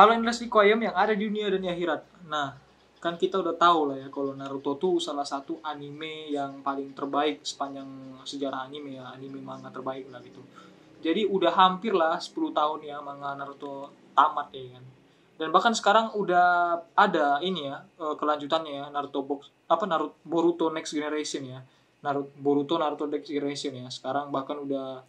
Kalau yang koyem yang ada di dunia dan di akhirat. Nah, kan kita udah tahu lah ya kalau Naruto tuh salah satu anime yang paling terbaik sepanjang sejarah anime ya, anime manga terbaik lah gitu. Jadi udah hampir lah 10 tahun ya manga Naruto tamat ya kan. Dan bahkan sekarang udah ada ini ya eh, kelanjutannya ya Naruto box apa Naruto Boruto Next Generation ya. Naruto Boruto Naruto Next Generation ya. Sekarang bahkan udah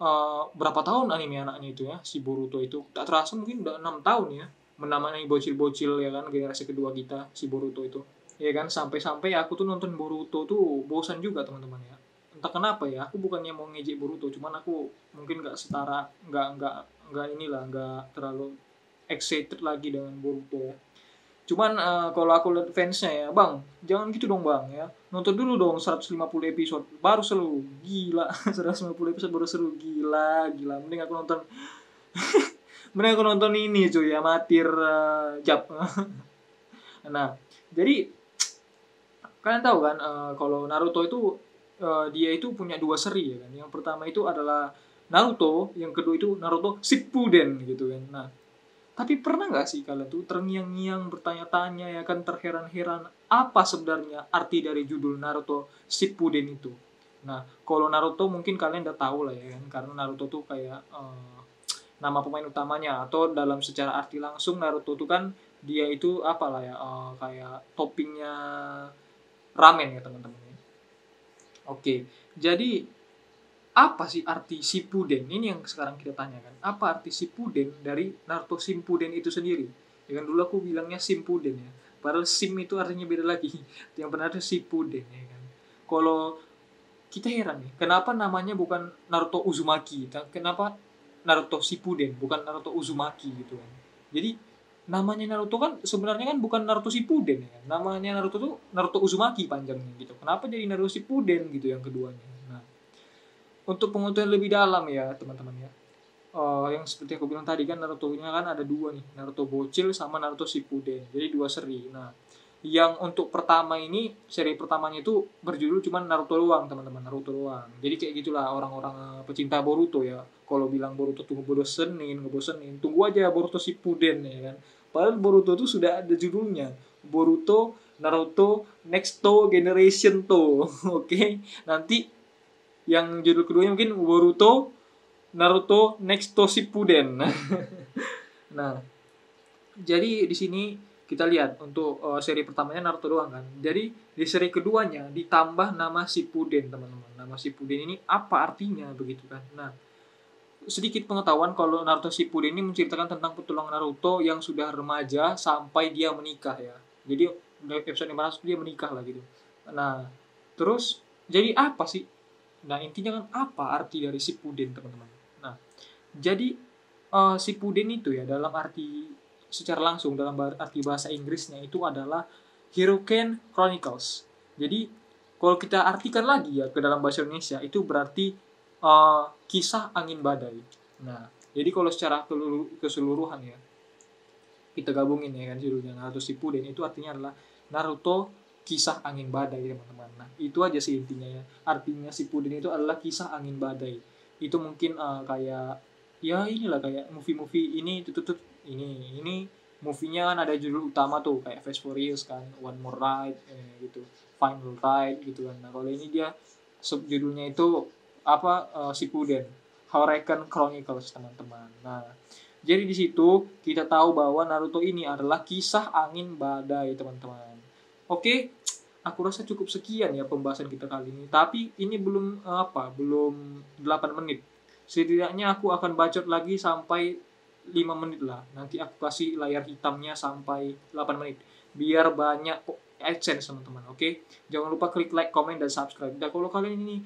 uh, berapa tahun anime anaknya itu ya si Boruto itu tak terasa mungkin udah enam tahun ya menamai bocil-bocil ya kan generasi kedua kita si Boruto itu ya kan sampai-sampai aku tuh nonton Boruto tuh bosan juga teman-teman ya entah kenapa ya aku bukannya mau ngejek Boruto cuman aku mungkin nggak setara nggak nggak nggak inilah nggak terlalu excited lagi dengan Boruto ya Cuman uh, kalau aku lihat fansnya ya, Bang, jangan gitu dong Bang ya. Nonton dulu dong 150 episode, baru seru. Gila, 150 episode baru seru. Gila, gila. Mending aku nonton Mending aku nonton ini cuy ya, Matir uh, eh, Jap. nah, jadi kalian tahu kan uh, kalau Naruto itu uh, dia itu punya dua seri ya kan. Yang pertama itu adalah Naruto, yang kedua itu Naruto Shippuden gitu kan. Nah, tapi pernah nggak sih kalian tuh terngiang-ngiang bertanya-tanya ya kan terheran-heran apa sebenarnya arti dari judul Naruto Shippuden itu? Nah, kalau Naruto mungkin kalian udah tahu lah ya kan karena Naruto tuh kayak uh, nama pemain utamanya atau dalam secara arti langsung Naruto tuh kan dia itu apalah ya uh, kayak toppingnya ramen ya teman-teman. Ya. Oke, jadi apa sih arti Shippuden? Ini yang sekarang kita tanyakan. Apa arti Shippuden dari Naruto Shippuden itu sendiri? Ya kan, dulu aku bilangnya Shippuden ya. Padahal Sim itu artinya beda lagi. Yang benar itu Shippuden ya kan. Kalau kita heran nih, kenapa namanya bukan Naruto Uzumaki? Kenapa Naruto Shippuden bukan Naruto Uzumaki gitu kan. Jadi namanya Naruto kan sebenarnya kan bukan Naruto Shippuden ya. Kan? Namanya Naruto tuh Naruto Uzumaki panjangnya gitu. Kenapa jadi Naruto Shippuden gitu yang keduanya? untuk pengutuhan lebih dalam ya teman-teman ya uh, yang seperti aku bilang tadi kan Naruto nya kan ada dua nih Naruto bocil sama Naruto Shippuden jadi dua seri nah yang untuk pertama ini seri pertamanya itu berjudul cuman Naruto doang teman-teman Naruto doang jadi kayak gitulah orang-orang eh, pecinta Boruto ya kalau bilang Boruto tuh ngebosenin ngebosenin tunggu aja Boruto Shippuden ya kan padahal Boruto itu sudah ada judulnya Boruto Naruto Next To Generation To oke okay? nanti yang judul keduanya mungkin Boruto Naruto Next to Shippuden. nah, jadi di sini kita lihat untuk uh, seri pertamanya Naruto doang kan. Jadi di seri keduanya ditambah nama Shippuden teman-teman. Nama Shippuden ini apa artinya begitu kan? Nah sedikit pengetahuan kalau Naruto Shippuden ini menceritakan tentang petualangan Naruto yang sudah remaja sampai dia menikah ya. Jadi episode 500 dia menikah lah gitu. Nah terus jadi apa sih Nah, intinya kan apa arti dari si Puden, teman-teman? Nah, jadi uh, si Puden itu ya dalam arti secara langsung dalam arti bahasa Inggrisnya itu adalah Hurricane Chronicles. Jadi kalau kita artikan lagi ya ke dalam bahasa Indonesia itu berarti uh, kisah angin badai. Nah, jadi kalau secara keseluruhan ya kita gabungin ya kan judulnya Naruto Shippuden itu artinya adalah Naruto kisah angin badai teman-teman nah itu aja sih intinya ya artinya si Pudin itu adalah kisah angin badai itu mungkin uh, kayak ya inilah kayak movie-movie ini tutut ini ini movie-nya kan ada judul utama tuh kayak Fast Furious kan One More Ride eh, gitu Final Ride gitu kan nah kalau ini dia subjudulnya itu apa uh, pudin Hurricane Chronicles teman-teman nah jadi di situ kita tahu bahwa Naruto ini adalah kisah angin badai teman-teman Oke, aku rasa cukup sekian ya pembahasan kita kali ini. Tapi ini belum eh, apa? Belum 8 menit. Setidaknya aku akan bacot lagi sampai 5 menit lah. Nanti aku kasih layar hitamnya sampai 8 menit. Biar banyak AdSense teman-teman, oke? Jangan lupa klik like, komen, dan subscribe. Dan kalau kalian ini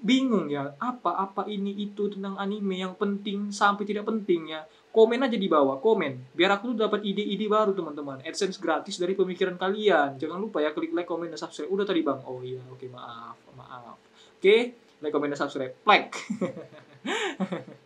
bingung ya, apa-apa ini itu tentang anime yang penting sampai tidak penting ya, komen aja di bawah komen biar aku tuh dapat ide-ide baru teman-teman adsense gratis dari pemikiran kalian jangan lupa ya klik like komen dan subscribe udah tadi bang oh iya oke maaf maaf oke like komen dan subscribe like